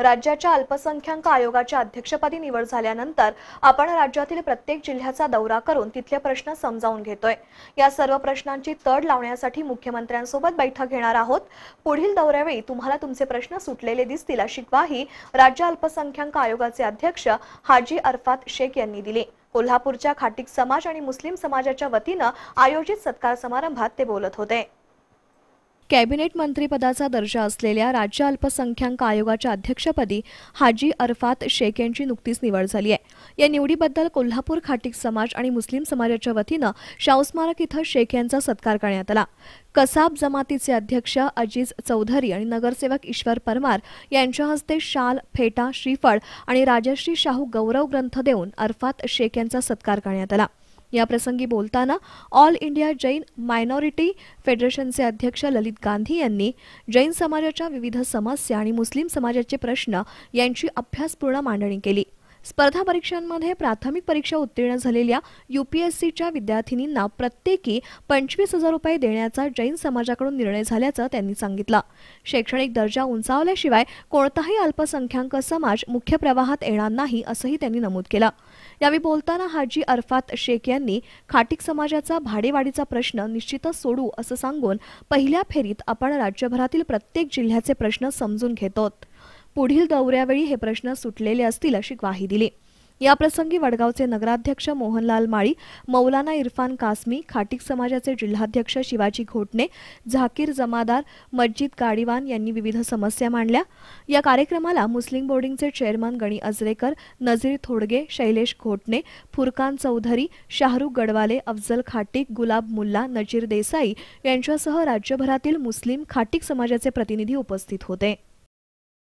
राज्याच्या अल्पसंख्याक आयोगाच्या अध्यक्षपदी निवड झाल्यानंतर आपण राज्यातील प्रत्येक जिल्ह्याचा दौरा करून तिथले प्रश्न समजावून घेतोय या सर्व प्रश्नांची तड लावण्यासाठी मुख्यमंत्र्यांसोबत बैठक घेणार आहोत पुढील दौऱ्यावेळी तुम्हाला तुमचे प्रश्न सुटलेले दिसतील अशी ग्वाही राज्य अल्पसंख्याक आयोगाचे अध्यक्ष हाजी अरफात शेख यांनी दिली कोल्हापूरच्या खाटिक समाज आणि मुस्लिम समाजाच्या वतीनं आयोजित सत्कार समारंभात ते बोलत होते कॅबिनेट मंत्रीपदाचा दर्जा असलेल्या राज्य अल्पसंख्याक आयोगाच्या अध्यक्षपदी हाजी अरफात शेख यांची नुकतीच निवड झाली आहे या निवडीबद्दल कोल्हापूर खाटीक समाज आणि मुस्लिम समाजाच्या वतीनं शाहस्मारक इथं शेख यांचा सत्कार करण्यात आला कसाब जमातीचे अध्यक्ष अजीज चौधरी आणि नगरसेवक ईश्वर परमार यांच्या हस्ते शाल फेटा श्रीफळ आणि राजश्री शाहू गौरव ग्रंथ देऊन अरफात शेख यांचा सत्कार करण्यात आला याप्रसंगी बोलताना ऑल इंडिया जैन मायनॉरिटी फेडरेशनचे अध्यक्ष ललित गांधी यांनी जैन समाजाच्या विविध समस्या आणि मुस्लिम समाजाचे प्रश्न यांची अभ्यासपूर्ण मांडणी केली स्पर्धा परीक्षांमध्ये प्राथमिक परीक्षा उत्तीर्ण झालेल्या युपीएससीच्या विद्यार्थिनींना प्रत्येकी पंचवीस हजार रुपये देण्याचा जैन समाजाकडून निर्णय झाल्याचं त्यांनी सांगितलं शैक्षणिक दर्जा उंचावल्याशिवाय कोणताही अल्पसंख्याक समाज मुख्य प्रवाहात येणार नाही असंही त्यांनी नमूद केलं यावेळी बोलताना हाजी अरफात शेख यांनी खाटिक समाजाचा भाडेवाढीचा प्रश्न निश्चितच सोडू असं सांगून पहिल्या फेरीत आपण राज्यभरातील प्रत्येक जिल्ह्याचे प्रश्न समजून घेतो पुढील दौऱ्यावेळी हे प्रश्न सुटलेले असतील अशी ग्वाही दिली याप्रसंगी वडगावचे नगराध्यक्ष मोहनलाल माळी मौलाना इरफान कासमी खाटिक समाजाचे जिल्हाध्यक्ष शिवाजी घोटणे झाकीर जमादार मस्जिद गाडीवान यांनी विविध समस्या मांडल्या या कार्यक्रमाला मुस्लिम बोर्डिंगचे चेअरमन गणी अजरेकर नजीर थोडगे शैलेश घोटणे फुरकान चौधरी शाहरुख गडवाले अफजल खाटिक गुलाब मुल्ला नजीर देसाई यांच्यासह राज्यभरातील मुस्लिम खाटिक समाजाचे प्रतिनिधी उपस्थित होते